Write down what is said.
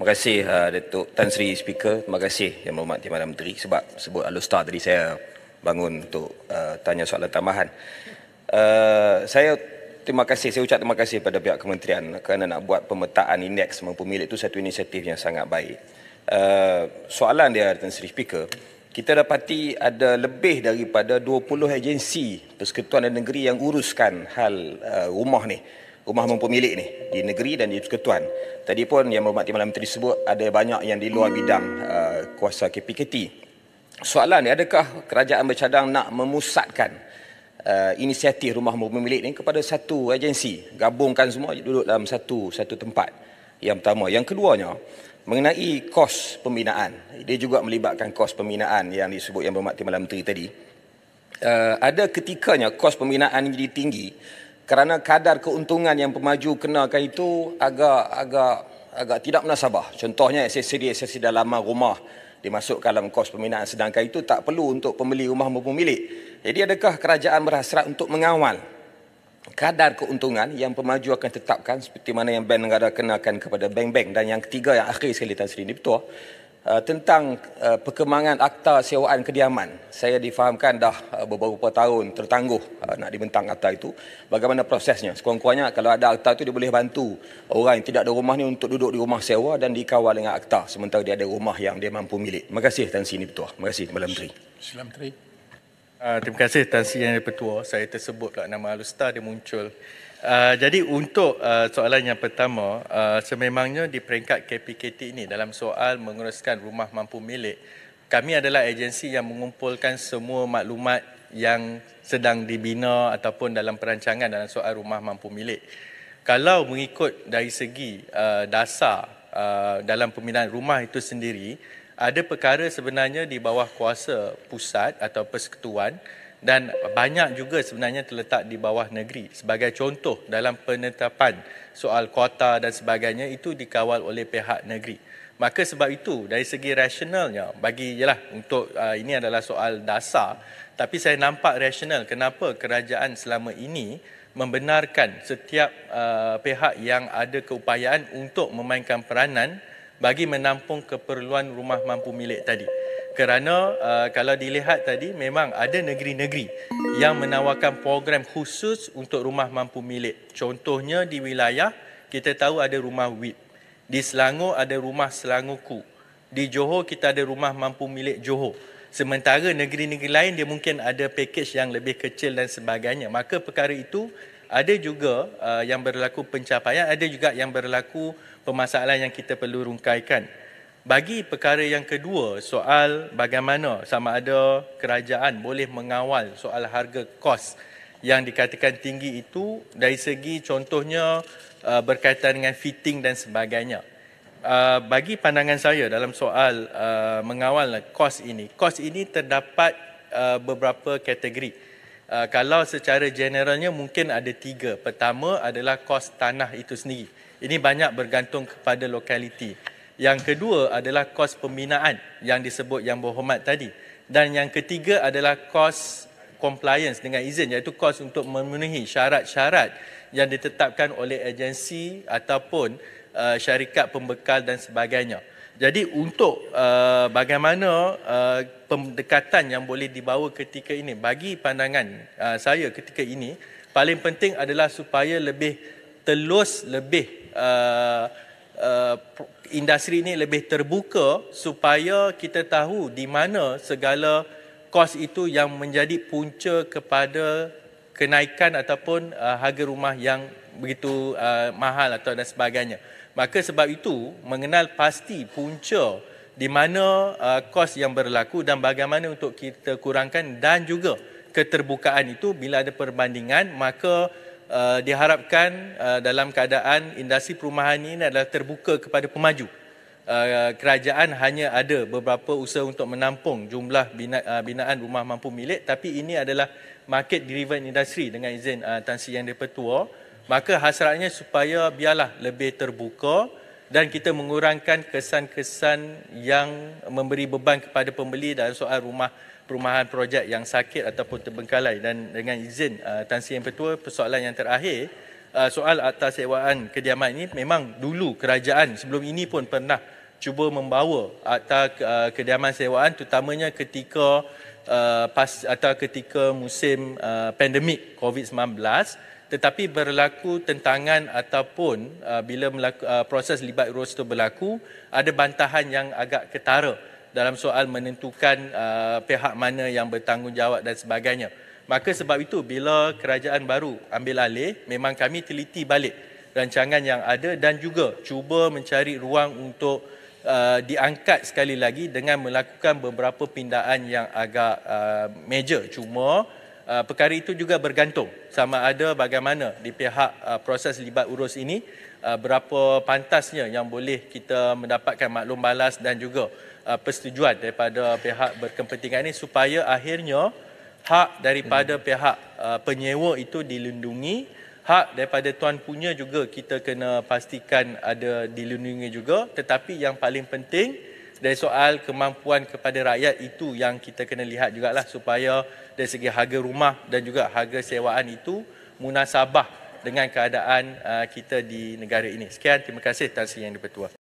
Terima kasih uh, Datuk Tan Sri Speaker. Terima kasih Yang Berhormat Timbalan Menteri sebab sebut Alustar tadi saya bangun untuk uh, tanya soalan tambahan. Uh, saya terima kasih, saya ucap terima kasih kepada pihak kementerian kerana nak buat pemetaan indeks mampu milik itu satu inisiatif yang sangat baik. Uh, soalan dia Tan Sri Speaker, kita dapati ada lebih daripada 20 agensi persekutuan dan negeri yang uruskan hal uh, rumah ni rumah mempemilik ni di negeri dan di ketuan. Tadi pun yang berhormati malam tadi sebut ada banyak yang di luar bidang uh, kuasa KPKT. Soalan ni adakah kerajaan bercadang nak memusatkan uh, inisiatif rumah mempemilik ni kepada satu agensi, gabungkan semua duduk dalam satu satu tempat. Yang pertama, yang keduanya mengenai kos pembinaan. Dia juga melibatkan kos pembinaan yang disebut yang berhormati malam tadi. Uh, ada ketikanya kos pembinaan jadi tinggi kerana kadar keuntungan yang pemaju kenakan itu agak agak agak tidak menasabah. Contohnya aksesori aksesori dalaman rumah dimasukkan dalam kos pembinaan sedangkan itu tak perlu untuk pembeli rumah maupun pemilik. Jadi adakah kerajaan berhasrat untuk mengawal kadar keuntungan yang pemaju akan tetapkan seperti mana yang bank negara kenakan kepada bank-bank dan yang ketiga yang akhir sekali Tan Sri ini betul Uh, tentang uh, perkembangan akta sewaan kediaman. Saya difahamkan dah uh, beberapa tahun tertangguh nak dibentang akta itu. Bagaimana prosesnya? Sekurang-kurangnya kalau ada akta itu dia boleh bantu orang yang tidak ada rumah ni untuk duduk di rumah sewa dan dikawal dengan akta sementara dia ada rumah yang dia mampu milik. Terima kasih Tan Sri Ini Terima kasih Tuan Menteri. Selamat Menteri. Uh, terima kasih Tan Sri yang Pertua. Saya tersebut pula nama Alusta dia muncul. Uh, jadi untuk uh, soalan yang pertama, uh, sememangnya di peringkat KPKT ini dalam soal menguruskan rumah mampu milik, kami adalah agensi yang mengumpulkan semua maklumat yang sedang dibina ataupun dalam perancangan dalam soal rumah mampu milik. Kalau mengikut dari segi uh, dasar uh, dalam pembinaan rumah itu sendiri, ada perkara sebenarnya di bawah kuasa pusat atau persekutuan dan banyak juga sebenarnya terletak di bawah negeri. Sebagai contoh dalam penetapan soal kuota dan sebagainya itu dikawal oleh pihak negeri. Maka sebab itu dari segi rasionalnya bagi ialah untuk uh, ini adalah soal dasar tapi saya nampak rasional kenapa kerajaan selama ini membenarkan setiap uh, pihak yang ada keupayaan untuk memainkan peranan bagi menampung keperluan rumah mampu milik tadi. Kerana uh, kalau dilihat tadi memang ada negeri-negeri yang menawarkan program khusus untuk rumah mampu milik. Contohnya di wilayah kita tahu ada rumah WIP. Di Selangor ada rumah Selangorku. Di Johor kita ada rumah mampu milik Johor. Sementara negeri-negeri lain dia mungkin ada package yang lebih kecil dan sebagainya. Maka perkara itu ada juga uh, yang berlaku pencapaian, ada juga yang berlaku pemasalahan yang kita perlu rungkaikan. Bagi perkara yang kedua, soal bagaimana sama ada kerajaan boleh mengawal soal harga kos yang dikatakan tinggi itu dari segi contohnya uh, berkaitan dengan fitting dan sebagainya. Uh, bagi pandangan saya dalam soal uh, mengawal kos ini, kos ini terdapat uh, beberapa kategori. Uh, kalau secara generalnya mungkin ada tiga. Pertama adalah kos tanah itu sendiri. Ini banyak bergantung kepada lokaliti. Yang kedua adalah kos pembinaan yang disebut yang berhormat tadi. Dan yang ketiga adalah kos compliance dengan izin iaitu kos untuk memenuhi syarat-syarat yang ditetapkan oleh agensi ataupun uh, syarikat pembekal dan sebagainya jadi untuk uh, bagaimana uh, pendekatan yang boleh dibawa ketika ini bagi pandangan uh, saya ketika ini paling penting adalah supaya lebih telus lebih uh, uh, industri ini lebih terbuka supaya kita tahu di mana segala kos itu yang menjadi punca kepada kenaikan ataupun uh, harga rumah yang begitu uh, mahal atau dan sebagainya. Maka sebab itu mengenal pasti punca di mana uh, kos yang berlaku dan bagaimana untuk kita kurangkan dan juga keterbukaan itu bila ada perbandingan maka uh, diharapkan uh, dalam keadaan industri perumahan ini adalah terbuka kepada pemaju. Uh, kerajaan hanya ada beberapa usaha untuk menampung jumlah bina, uh, binaan rumah mampu milik tapi ini adalah market driven industry dengan izin uh, Tan Yang di Pertua maka hasratnya supaya biarlah lebih terbuka dan kita mengurangkan kesan-kesan yang memberi beban kepada pembeli dalam soal rumah perumahan projek yang sakit ataupun terbengkalai dan dengan izin uh, Tan Sri Yang Pertua persoalan yang terakhir uh, soal akta sewaan kediaman ini memang dulu kerajaan sebelum ini pun pernah cuba membawa akta uh, kediaman sewaan terutamanya ketika uh, pas, atau ketika musim uh, pandemik COVID-19 tetapi berlaku tentangan ataupun uh, bila melaku, uh, proses libat urus itu berlaku ada bantahan yang agak ketara dalam soal menentukan uh, pihak mana yang bertanggungjawab dan sebagainya maka sebab itu bila kerajaan baru ambil alih memang kami teliti balik rancangan yang ada dan juga cuba mencari ruang untuk Uh, diangkat sekali lagi dengan melakukan beberapa pindaan yang agak uh, major cuma Ah, perkara itu juga bergantung sama ada bagaimana di pihak ah, proses libat urus ini ah, berapa pantasnya yang boleh kita mendapatkan maklum balas dan juga persetujuan daripada pihak berkepentingan ini supaya akhirnya hak daripada hmm. pihak penyewa itu dilindungi hak daripada tuan punya juga kita kena pastikan ada dilindungi juga tetapi yang paling penting dari soal kemampuan kepada rakyat itu yang kita kena lihat juga lah supaya dari segi harga rumah dan juga harga sewaan itu munasabah dengan keadaan uh, kita di negara ini. Sekian terima kasih Tan Yang di